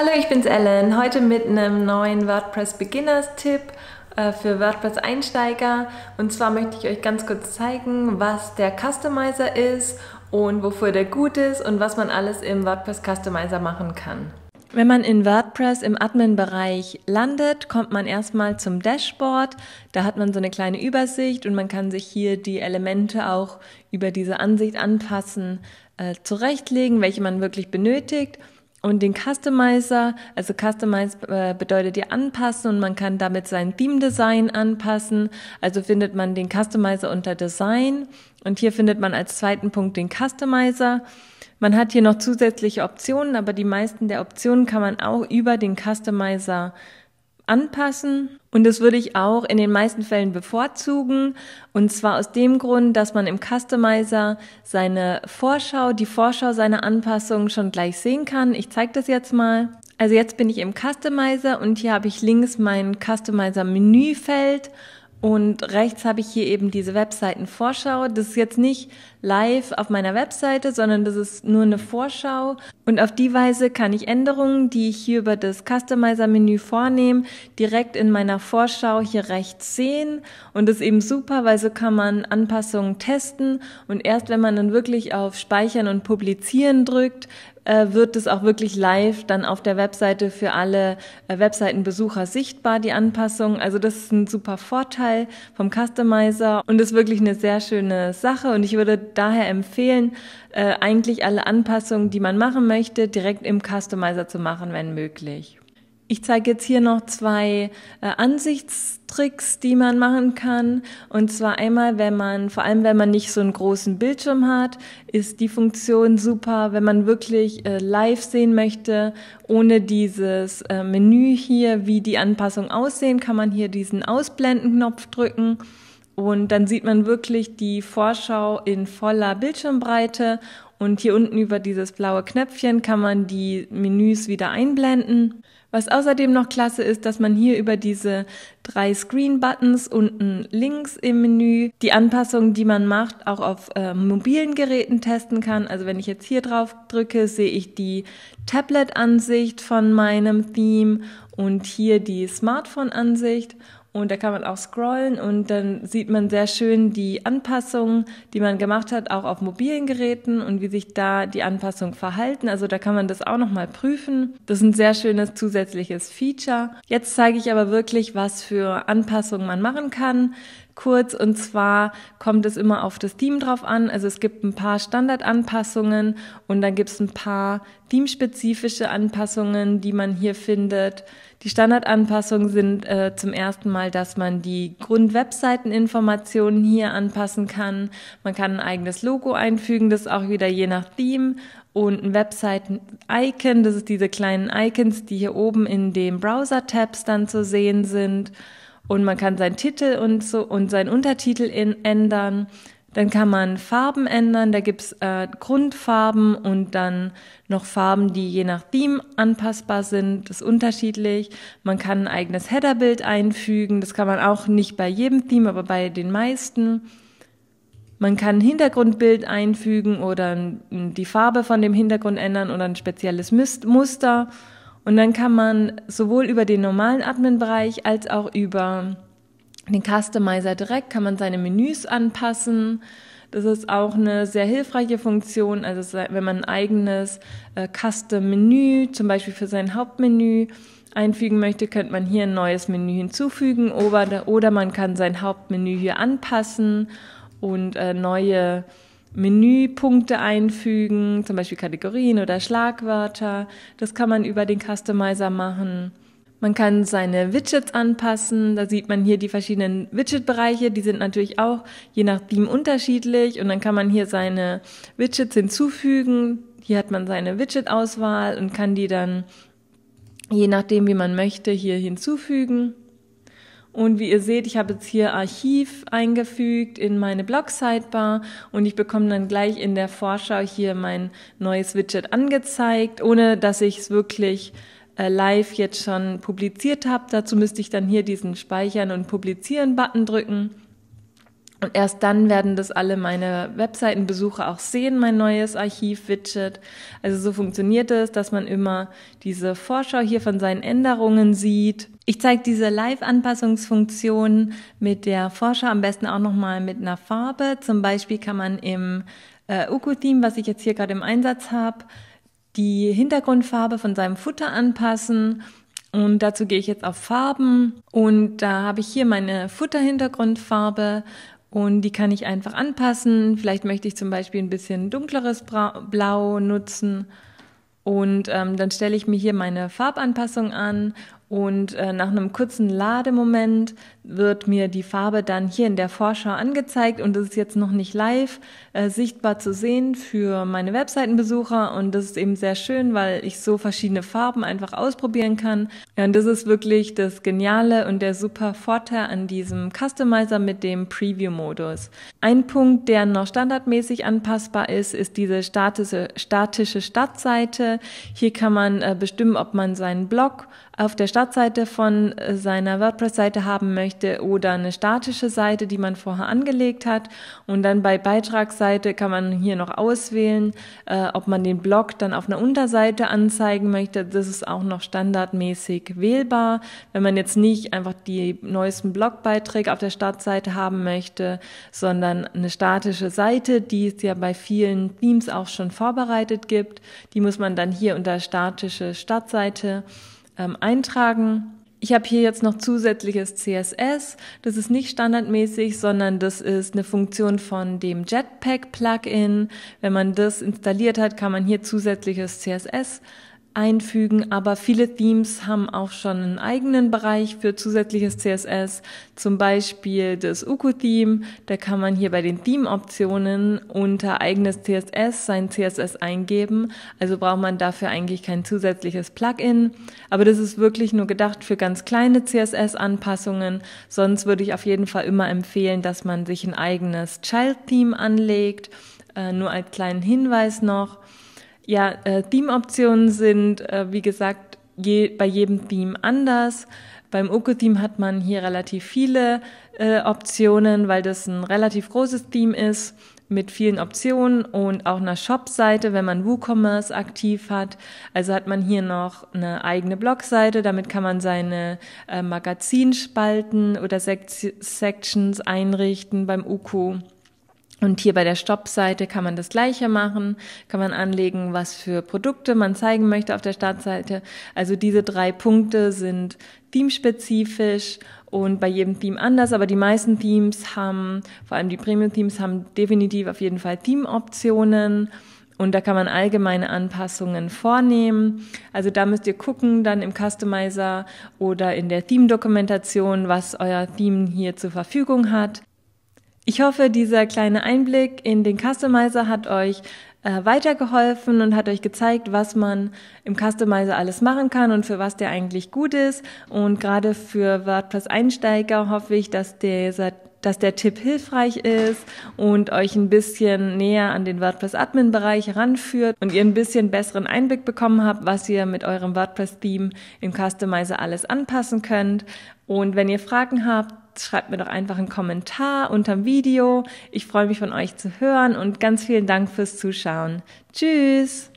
Hallo, ich bin's Ellen. Heute mit einem neuen WordPress Beginners Tipp äh, für WordPress Einsteiger. Und zwar möchte ich euch ganz kurz zeigen, was der Customizer ist und wofür der gut ist und was man alles im WordPress Customizer machen kann. Wenn man in WordPress im Admin-Bereich landet, kommt man erstmal zum Dashboard. Da hat man so eine kleine Übersicht und man kann sich hier die Elemente auch über diese Ansicht anpassen, äh, zurechtlegen, welche man wirklich benötigt und den Customizer. Also Customize äh, bedeutet ja anpassen und man kann damit sein Theme Design anpassen. Also findet man den Customizer unter Design und hier findet man als zweiten Punkt den Customizer. Man hat hier noch zusätzliche Optionen, aber die meisten der Optionen kann man auch über den Customizer anpassen. Und das würde ich auch in den meisten Fällen bevorzugen. Und zwar aus dem Grund, dass man im Customizer seine Vorschau, die Vorschau seiner Anpassung schon gleich sehen kann. Ich zeige das jetzt mal. Also jetzt bin ich im Customizer und hier habe ich links mein Customizer-Menüfeld und rechts habe ich hier eben diese Webseiten-Vorschau. Das ist jetzt nicht live auf meiner Webseite, sondern das ist nur eine Vorschau. Und auf die Weise kann ich Änderungen, die ich hier über das Customizer-Menü vornehme, direkt in meiner Vorschau hier rechts sehen. Und das ist eben super, weil so kann man Anpassungen testen. Und erst wenn man dann wirklich auf Speichern und Publizieren drückt, äh, wird es auch wirklich live dann auf der Webseite für alle äh, Webseitenbesucher sichtbar, die Anpassung. Also das ist ein super Vorteil vom Customizer und ist wirklich eine sehr schöne Sache. Und ich würde daher empfehlen, äh, eigentlich alle Anpassungen, die man machen möchte, direkt im Customizer zu machen, wenn möglich. Ich zeige jetzt hier noch zwei äh, Ansichtstricks, die man machen kann. Und zwar einmal, wenn man, vor allem wenn man nicht so einen großen Bildschirm hat, ist die Funktion super, wenn man wirklich äh, live sehen möchte, ohne dieses äh, Menü hier, wie die Anpassung aussehen, kann man hier diesen Ausblenden-Knopf drücken. Und dann sieht man wirklich die Vorschau in voller Bildschirmbreite. Und hier unten über dieses blaue Knöpfchen kann man die Menüs wieder einblenden. Was außerdem noch klasse ist, dass man hier über diese drei Screen-Buttons unten links im Menü die Anpassungen, die man macht, auch auf äh, mobilen Geräten testen kann. Also wenn ich jetzt hier drauf drücke, sehe ich die Tablet-Ansicht von meinem Theme und hier die Smartphone-Ansicht. Und da kann man auch scrollen und dann sieht man sehr schön die Anpassungen, die man gemacht hat, auch auf mobilen Geräten und wie sich da die Anpassungen verhalten. Also da kann man das auch nochmal prüfen. Das ist ein sehr schönes zusätzliches Feature. Jetzt zeige ich aber wirklich, was für Anpassungen man machen kann kurz. Und zwar kommt es immer auf das Team drauf an. Also es gibt ein paar Standardanpassungen und dann gibt es ein paar teamspezifische Anpassungen, die man hier findet. Die Standardanpassungen sind äh, zum ersten Mal, dass man die Grundwebseiteninformationen hier anpassen kann. Man kann ein eigenes Logo einfügen, das auch wieder je nach Theme und ein Webseiten-Icon. Das ist diese kleinen Icons, die hier oben in den Browser-Tabs dann zu sehen sind und man kann seinen Titel und so und seinen Untertitel in, ändern. Dann kann man Farben ändern, da gibt's äh, Grundfarben und dann noch Farben, die je nach Theme anpassbar sind, das ist unterschiedlich. Man kann ein eigenes Headerbild einfügen, das kann man auch nicht bei jedem Theme, aber bei den meisten. Man kann ein Hintergrundbild einfügen oder die Farbe von dem Hintergrund ändern oder ein spezielles Muster. Und dann kann man sowohl über den normalen Admin-Bereich als auch über den Customizer direkt kann man seine Menüs anpassen. Das ist auch eine sehr hilfreiche Funktion. Also wenn man ein eigenes äh, Custom-Menü, zum Beispiel für sein Hauptmenü, einfügen möchte, könnte man hier ein neues Menü hinzufügen oder, oder man kann sein Hauptmenü hier anpassen und äh, neue Menüpunkte einfügen, zum Beispiel Kategorien oder Schlagwörter. Das kann man über den Customizer machen. Man kann seine Widgets anpassen. Da sieht man hier die verschiedenen Widget-Bereiche. Die sind natürlich auch je nach Theme unterschiedlich. Und dann kann man hier seine Widgets hinzufügen. Hier hat man seine Widget-Auswahl und kann die dann je nachdem, wie man möchte, hier hinzufügen. Und wie ihr seht, ich habe jetzt hier Archiv eingefügt in meine Blog-Sidebar und ich bekomme dann gleich in der Vorschau hier mein neues Widget angezeigt, ohne dass ich es wirklich äh, live jetzt schon publiziert habe. Dazu müsste ich dann hier diesen Speichern und Publizieren-Button drücken. Und erst dann werden das alle meine Webseitenbesucher auch sehen, mein neues Archiv-Widget. Also so funktioniert es, dass man immer diese Vorschau hier von seinen Änderungen sieht. Ich zeige diese Live-Anpassungsfunktion mit der Vorschau am besten auch nochmal mit einer Farbe. Zum Beispiel kann man im äh, Uku-Theme, was ich jetzt hier gerade im Einsatz habe, die Hintergrundfarbe von seinem Futter anpassen und dazu gehe ich jetzt auf Farben und da habe ich hier meine Futterhintergrundfarbe und die kann ich einfach anpassen. Vielleicht möchte ich zum Beispiel ein bisschen dunkleres Blau nutzen. Und ähm, dann stelle ich mir hier meine Farbanpassung an und äh, nach einem kurzen Lademoment wird mir die Farbe dann hier in der Vorschau angezeigt und das ist jetzt noch nicht live äh, sichtbar zu sehen für meine Webseitenbesucher und das ist eben sehr schön, weil ich so verschiedene Farben einfach ausprobieren kann. Ja, und das ist wirklich das Geniale und der super Vorteil an diesem Customizer mit dem Preview-Modus. Ein Punkt, der noch standardmäßig anpassbar ist, ist diese statische, statische Startseite. Hier kann man äh, bestimmen, ob man seinen Blog auf der Startseite von äh, seiner WordPress-Seite haben möchte Rechte oder eine statische Seite, die man vorher angelegt hat. Und dann bei Beitragsseite kann man hier noch auswählen, äh, ob man den Blog dann auf einer Unterseite anzeigen möchte. Das ist auch noch standardmäßig wählbar. Wenn man jetzt nicht einfach die neuesten Blogbeiträge auf der Startseite haben möchte, sondern eine statische Seite, die es ja bei vielen Themes auch schon vorbereitet gibt, die muss man dann hier unter statische Startseite ähm, eintragen ich habe hier jetzt noch zusätzliches CSS. Das ist nicht standardmäßig, sondern das ist eine Funktion von dem Jetpack-Plugin. Wenn man das installiert hat, kann man hier zusätzliches CSS einfügen, aber viele Themes haben auch schon einen eigenen Bereich für zusätzliches CSS, zum Beispiel das Uku-Theme. Da kann man hier bei den Theme-Optionen unter eigenes CSS sein CSS eingeben. Also braucht man dafür eigentlich kein zusätzliches Plugin. Aber das ist wirklich nur gedacht für ganz kleine CSS-Anpassungen. Sonst würde ich auf jeden Fall immer empfehlen, dass man sich ein eigenes Child-Theme anlegt. Äh, nur als kleinen Hinweis noch. Ja, äh, Theme-Optionen sind, äh, wie gesagt, je, bei jedem Theme anders. Beim Öko-Theme hat man hier relativ viele äh, Optionen, weil das ein relativ großes Theme ist mit vielen Optionen und auch einer Shop-Seite, wenn man WooCommerce aktiv hat. Also hat man hier noch eine eigene Blog-Seite, damit kann man seine äh, Magazinspalten oder Sek Sections einrichten beim Uku. Und hier bei der Stoppseite kann man das Gleiche machen, kann man anlegen, was für Produkte man zeigen möchte auf der Startseite. Also diese drei Punkte sind themespezifisch und bei jedem Theme anders, aber die meisten Themes haben, vor allem die Premium-Themes, haben definitiv auf jeden Fall Theme-Optionen. Und da kann man allgemeine Anpassungen vornehmen. Also da müsst ihr gucken dann im Customizer oder in der Theme-Dokumentation, was euer Theme hier zur Verfügung hat. Ich hoffe, dieser kleine Einblick in den Customizer hat euch äh, weitergeholfen und hat euch gezeigt, was man im Customizer alles machen kann und für was der eigentlich gut ist. Und gerade für WordPress-Einsteiger hoffe ich, dass dieser dass der Tipp hilfreich ist und euch ein bisschen näher an den WordPress-Admin-Bereich ranführt und ihr ein bisschen besseren Einblick bekommen habt, was ihr mit eurem WordPress-Theme im Customizer alles anpassen könnt. Und wenn ihr Fragen habt, schreibt mir doch einfach einen Kommentar unterm Video. Ich freue mich von euch zu hören und ganz vielen Dank fürs Zuschauen. Tschüss!